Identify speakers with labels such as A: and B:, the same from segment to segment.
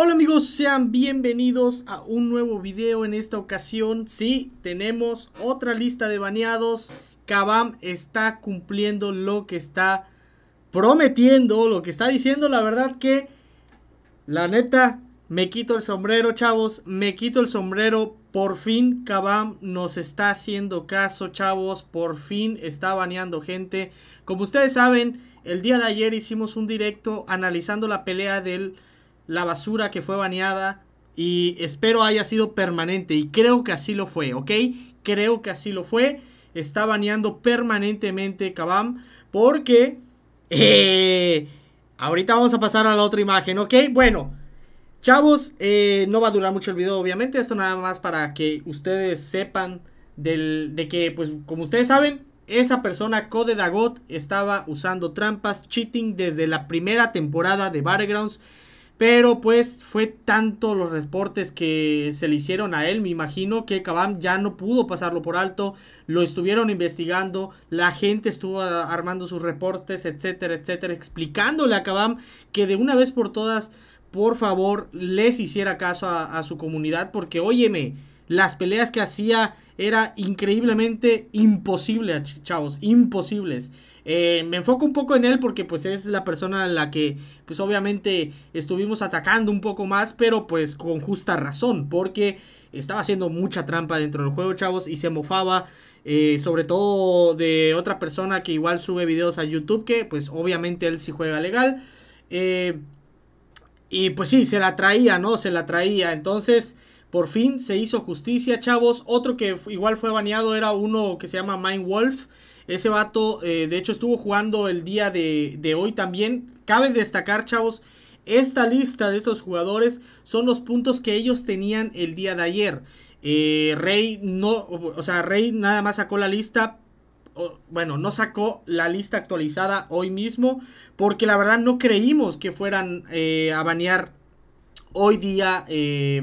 A: Hola amigos, sean bienvenidos a un nuevo video en esta ocasión. Sí, tenemos otra lista de baneados. Kabam está cumpliendo lo que está prometiendo, lo que está diciendo. La verdad que, la neta, me quito el sombrero, chavos. Me quito el sombrero. Por fin Kabam nos está haciendo caso, chavos. Por fin está baneando gente. Como ustedes saben, el día de ayer hicimos un directo analizando la pelea del la basura que fue baneada y espero haya sido permanente y creo que así lo fue, ¿ok? Creo que así lo fue. Está baneando permanentemente Kabam porque... Eh, ahorita vamos a pasar a la otra imagen, ¿ok? Bueno, chavos, eh, no va a durar mucho el video, obviamente. Esto nada más para que ustedes sepan de que, pues, como ustedes saben, esa persona, Code Dagot, estaba usando trampas, cheating desde la primera temporada de Battlegrounds. Pero pues fue tanto los reportes que se le hicieron a él, me imagino que Kabam ya no pudo pasarlo por alto, lo estuvieron investigando, la gente estuvo ah, armando sus reportes, etcétera, etcétera, explicándole a Kabam que de una vez por todas, por favor, les hiciera caso a, su comunidad, porque óyeme, las peleas que hacía era increíblemente imposible, chavos, imposibles. Eh, me enfoco un poco en él porque pues es la persona a la que pues obviamente estuvimos atacando un poco más, pero pues con justa razón, porque estaba haciendo mucha trampa dentro del juego, chavos, y se mofaba eh, sobre todo de otra persona que igual sube videos a YouTube, que pues obviamente él sí juega legal. Eh, y pues sí, se la traía, ¿no? Se la traía. Entonces, por fin se hizo justicia, chavos. Otro que igual fue baneado era uno que se llama Wolf. Ese vato, eh, de hecho, estuvo jugando el día de, hoy también. Cabe destacar, chavos, esta lista de estos jugadores son los puntos que ellos tenían el día de ayer. Eh, Rey no, o sea, Rey nada más sacó la lista. bueno, no sacó la lista actualizada hoy mismo. Porque la verdad no creímos que fueran eh, a banear Hoy día eh,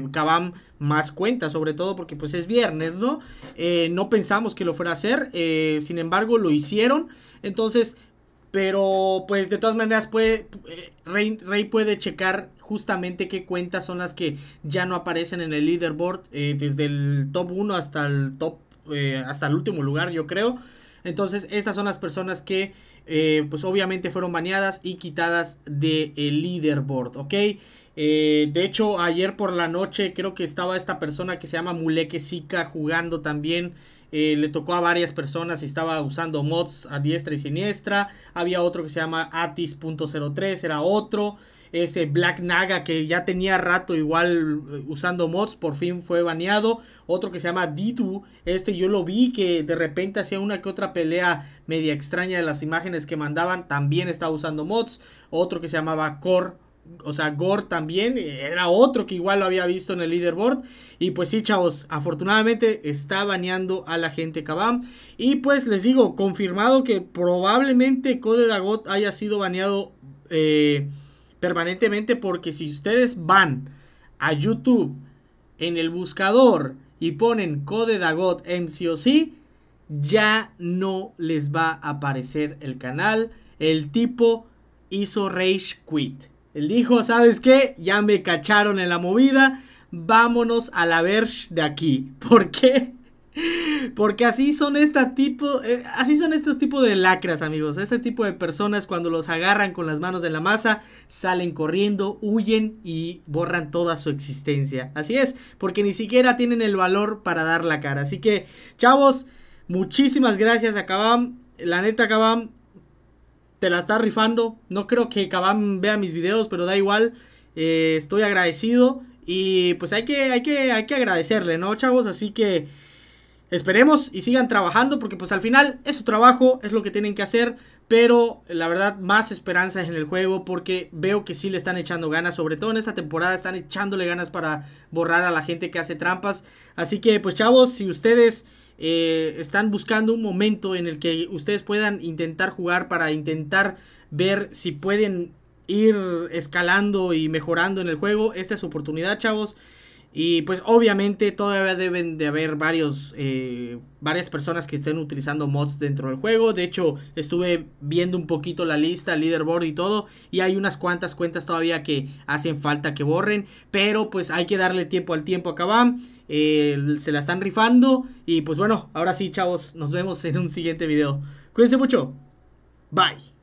A: más cuentas, sobre todo porque pues es viernes, ¿no? Eh, no pensamos que lo fuera a hacer, eh, sin embargo lo hicieron, entonces, pero pues de todas maneras puede, eh, Rey, puede checar justamente qué cuentas son las que ya no aparecen en el leaderboard, desde el top 1 hasta el top, hasta el último lugar, yo creo. Entonces, estas son las personas que, pues obviamente fueron baneadas y quitadas del leaderboard, ¿ok? Eh, de hecho, ayer por la noche creo que estaba esta persona que se llama Muleque Zika jugando también. Eh, le tocó a varias personas y estaba usando mods a diestra y siniestra. Había otro que se llama Atis.03, era otro. Ese Black Naga que ya tenía rato igual eh, usando mods, por fin fue baneado. Otro que se llama Didu, este yo lo vi que de repente hacía una que otra pelea media extraña de las imágenes que mandaban, también estaba usando mods. Otro que se llamaba Core o sea, Gore también era otro que igual lo había visto en el leaderboard. Y pues sí, chavos, afortunadamente está baneando a la gente Kabam. Y pues les digo, confirmado que probablemente Code Dagot haya sido baneado eh, permanentemente. Porque si ustedes van a YouTube en el buscador y ponen Code Dagot MCOC, ya no les va a aparecer el canal. El tipo hizo Rage Quit. Él dijo, ¿sabes qué? Ya me cacharon en la movida. Vámonos a la verge de aquí. ¿Por qué? Porque así son este tipo, eh, así son estos tipos de lacras, amigos. Este tipo de personas cuando los agarran con las manos de la masa, salen corriendo, huyen y borran toda su existencia. Así es, porque ni siquiera tienen el valor para dar la cara. Así que, chavos, muchísimas gracias a La neta, Kabam, te la estás rifando. No creo que Kabam vea mis videos, pero da igual. Eh, estoy agradecido. Y pues hay que, hay, que, hay que agradecerle, ¿no, chavos? Así que esperemos y sigan trabajando, porque pues al final es su trabajo, es lo que tienen que hacer. Pero la verdad, más esperanzas en el juego porque veo que sí le están echando ganas. Sobre todo en esta temporada están echándole ganas para borrar a la gente que hace trampas. Así que pues chavos, si ustedes eh, están buscando un momento en el que ustedes puedan intentar jugar para intentar ver si pueden ir escalando y mejorando en el juego. Esta es su oportunidad, chavos. Y pues obviamente todavía deben de haber varios, eh, varias personas que estén utilizando mods dentro del juego. De hecho, estuve viendo un poquito la lista, el leaderboard y todo. Y hay unas cuantas cuentas todavía que hacen falta que borren. Pero pues hay que darle tiempo al tiempo a Kabam. Eh, se la están rifando. Y pues bueno, ahora sí chavos, nos vemos en un siguiente video. Cuídense mucho. Bye.